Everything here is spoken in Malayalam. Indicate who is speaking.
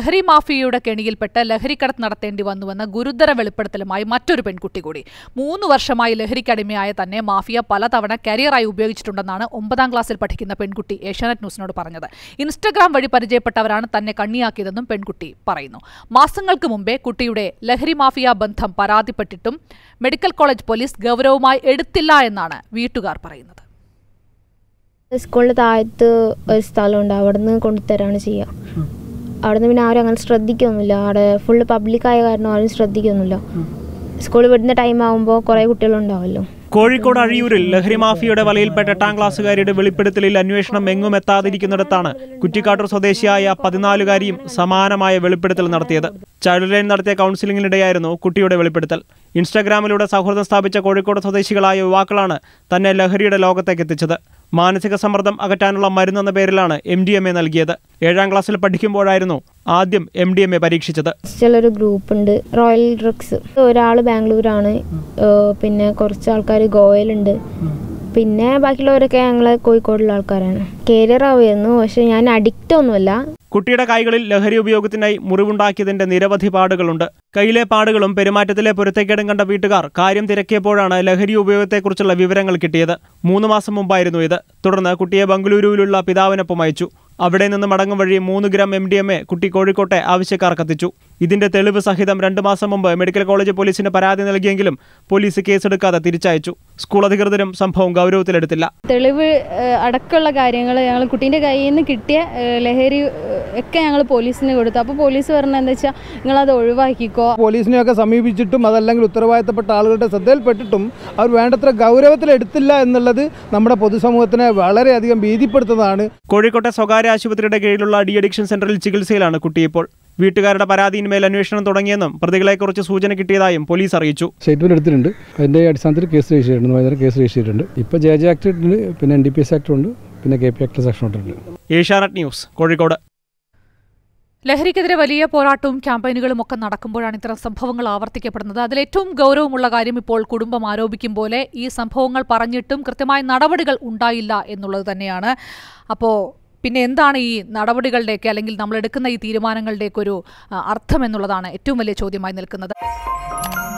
Speaker 1: ലഹരി മാഫിയയുടെ കെണിയിൽപ്പെട്ട് ലഹരിക്കടത്ത് നടത്തേണ്ടി വന്നുവെന്ന ഗുരുതര വെളിപ്പെടുത്തലുമായി മറ്റൊരു പെൺകുട്ടി കൂടി മൂന്ന് വർഷമായി ലഹരിക്കടിമയായ തന്നെ മാഫിയ പലതവണ കരിയറായി ഉപയോഗിച്ചിട്ടുണ്ടെന്നാണ് ഒമ്പതാം ക്ലാസ്സിൽ പഠിക്കുന്ന പെൺകുട്ടി ഏഷ്യാനെറ്റ് ന്യൂസിനോട് പറഞ്ഞത് ഇൻസ്റ്റഗ്രാം വഴി പരിചയപ്പെട്ടവരാണ് തന്നെ കണ്ണിയാക്കിയതെന്നും പെൺകുട്ടി പറയുന്നു മാസങ്ങൾക്ക് മുമ്പേ കുട്ടിയുടെ ലഹരി മാഫിയ ബന്ധം പരാതിപ്പെട്ടിട്ടും മെഡിക്കൽ കോളേജ് പോലീസ് ഗൗരവമായി എടുത്തില്ല എന്നാണ് വീട്ടുകാർ പറയുന്നത്
Speaker 2: സ്കൂളിൽ താഴത്ത് ഒരു സ്ഥലമുണ്ട് അവിടെ നിന്ന് കൊണ്ടുതരാണ് ചെയ്യുക അവിടുന്ന് പിന്നെ ആരും അങ്ങനെ ശ്രദ്ധിക്കൊന്നുമില്ല അവിടെ ഫുള്ള് പബ്ലിക്കായ കാരണം ആരും ശ്രദ്ധിക്കൊന്നുമില്ല സ്കൂളിൽ വിടുന്ന ടൈം ആകുമ്പോൾ കുറേ കുട്ടികളുണ്ടാവല്ലോ
Speaker 3: കോഴിക്കോട് അഴിയൂരിൽ ലഹരി മാഫിയയുടെ വലയിൽപ്പെട്ട എട്ടാം ക്ലാസ്സുകാരിയുടെ വെളിപ്പെടുത്തലിൽ അന്വേഷണം എങ്ങും എത്താതിരിക്കുന്നിടത്താണ് കുറ്റിക്കാട്ടൂർ സ്വദേശിയായ പതിനാലുകാരിയും സമാനമായ വെളിപ്പെടുത്തൽ നടത്തിയത് ചൈൽഡ് ലൈൻ നടത്തിയ കൗൺസിലിംഗിനിടെയായിരുന്നു കുട്ടിയുടെ വെളിപ്പെടുത്തൽ ഇൻസ്റ്റാഗ്രാമിലൂടെ സൗഹൃദം സ്ഥാപിച്ച കോഴിക്കോട് സ്വദേശികളായ യുവാക്കളാണ് തന്നെ ലഹരിയുടെ ലോകത്തേക്ക് എത്തിച്ചത് മാനസിക സമ്മർദ്ദം അകറ്റാനുള്ള മരുന്നെന്ന പേരിലാണ് എം ഡി എം എ നൽകിയത് ഏഴാം ക്ലാസ്സിൽ പഠിക്കുമ്പോഴായിരുന്നു ആദ്യം എം ഡി എം എ പരീക്ഷിച്ചത്
Speaker 2: ചിലൊരു ഗ്രൂപ്പ് ഉണ്ട് റോയൽ ഡ്രഗ്സ് ഒരാൾ ബാംഗ്ലൂരാണ് പിന്നെ കുറച്ച് ആൾക്കാർ ഗോവയിലുണ്ട് പിന്നെ ബാക്കിയുള്ളവരൊക്കെ ഞങ്ങൾ കോഴിക്കോടുള്ള ആൾക്കാരാണ് കരിയർ ആവുമായിരുന്നു പക്ഷെ ഞാൻ അഡിക്റ്റ് ഒന്നുമല്ല
Speaker 3: കുട്ടിയുടെ കൈകളിൽ ലഹരി ഉപയോഗത്തിനായി മുറിവുണ്ടാക്കിയതിന്റെ നിരവധി പാടുകളുണ്ട് കയ്യിലെ പാടുകളും പെരുമാറ്റത്തിലെ പൊരുത്തക്കേടും കണ്ട വീട്ടുകാർ കാര്യം തിരക്കിയപ്പോഴാണ് ലഹരി ഉപയോഗത്തെക്കുറിച്ചുള്ള വിവരങ്ങൾ കിട്ടിയത് മൂന്ന് മാസം മുമ്പായിരുന്നു ഇത് തുടർന്ന് കുട്ടിയെ ബംഗളൂരുവിലുള്ള പിതാവിനൊപ്പം അയച്ചു അവിടെ നിന്ന് മടങ്ങും വഴി മൂന്ന് gram M D M A കുട്ടി കോഴിക്കോട്ടെ ആവശ്യക്കാർ കത്തിച്ചു ഇതിന്റെ തെളിവ് സഹിതം രണ്ട് മാസം മുമ്പ് മെഡിക്കൽ കോളേജ് പോലീസിന് പരാതി നൽകിയെങ്കിലും പോലീസ് കേസെടുക്കാതെ തിരിച്ചയച്ചു സ്കൂൾ അധികൃതരും സംഭവം ഗൗരവത്തിലെടുത്തില്ല
Speaker 2: തെളിവ് അടക്കമുള്ള കാര്യങ്ങൾ ഞങ്ങൾ കുട്ടീൻ്റെ കയ്യിൽ നിന്ന് കിട്ടിയ ലഹരി ഒക്കെ ഞങ്ങൾ പോലീസിന് കൊടുത്തു അപ്പോൾ പോലീസ് പറഞ്ഞ എന്താ വെച്ചാൽ നിങ്ങൾ അത് ഒഴിവാക്കിക്കോ
Speaker 3: പോലീസിനെയൊക്കെ സമീപിച്ചിട്ടും അതല്ലെങ്കിൽ ഉത്തരവാദിത്തപ്പെട്ട ആളുകളുടെ ശ്രദ്ധയിൽപ്പെട്ടിട്ടും അവർ വേണ്ടത്ര ഗൗരവത്തിലെടുത്തില്ല എന്നുള്ളത് നമ്മുടെ പൊതുസമൂഹത്തിനെ വളരെയധികം ഭീതിപ്പെടുത്തുന്നതാണ് കോഴിക്കോട്ടെ സ്വകാര്യ സ്വകാര്യ ആശുപത്രിയുടെ കീഴിലുള്ള ഡി അഡിക്ഷൻ സെന്ററിൽ ചികിത്സയിലാണ് കുട്ടിയിപ്പോൾ വീട്ടുകാരുടെ പരാതിയിന്മേൽ അന്വേഷണം തുടങ്ങിയെന്നും പ്രതികളെക്കുറിച്ച് സൂചന കിട്ടിയതായും പോലീസ് അറിയിച്ചു സ്റ്റേറ്റ്മെന്റ് എടുത്തിട്ടുണ്ട് അതിന്റെ അടിസ്ഥാനത്തിൽ കേസ് രജിസ്റ്റർ ചെയ്തിട്ടുണ്ട് വൈകുന്നേരം കേസ് രജിസ്റ്റർ ചെയ്തിട്ടുണ്ട് ഇപ്പോൾ ജെ ജെ ആക്ട് ഉണ്ട് പിന്നെ N D P S act ഉണ്ട് പിന്നെ കെ പി ആക്ട് സെക്ഷൻ ഉണ്ട് ഏഷ്യാനെറ്റ് ന്യൂസ് കോഴിക്കോട്
Speaker 1: ലഹരിക്കെതിരെ വലിയ പോരാട്ടവും ക്യാമ്പയിനുകളും ഒക്കെ നടക്കുമ്പോഴാണ് ഇത്തരം സംഭവങ്ങൾ ആവർത്തിക്കപ്പെടുന്നത് അതിൽ ഏറ്റവും ഗൗരവമുള്ള കാര്യം ഇപ്പോൾ കുടുംബം ആരോപിക്കും പോലെ ഈ സംഭവങ്ങൾ പറഞ്ഞിട്ടും കൃത്യമായ നടപടികൾ ഉണ്ടായില്ല എന്നുള്ളത് തന്നെയാണ് അപ്പോൾ പിന്നെ എന്താണ് ഈ നടപടികളുടെയൊക്കെ അല്ലെങ്കിൽ നമ്മൾ എടുക്കുന്ന ഈ തീരുമാനങ്ങളുടെയൊക്കെ ഒരു അർത്ഥം എന്നുള്ളതാണ് ഏറ്റവും വലിയ ചോദ്യമായി നിൽക്കുന്നത്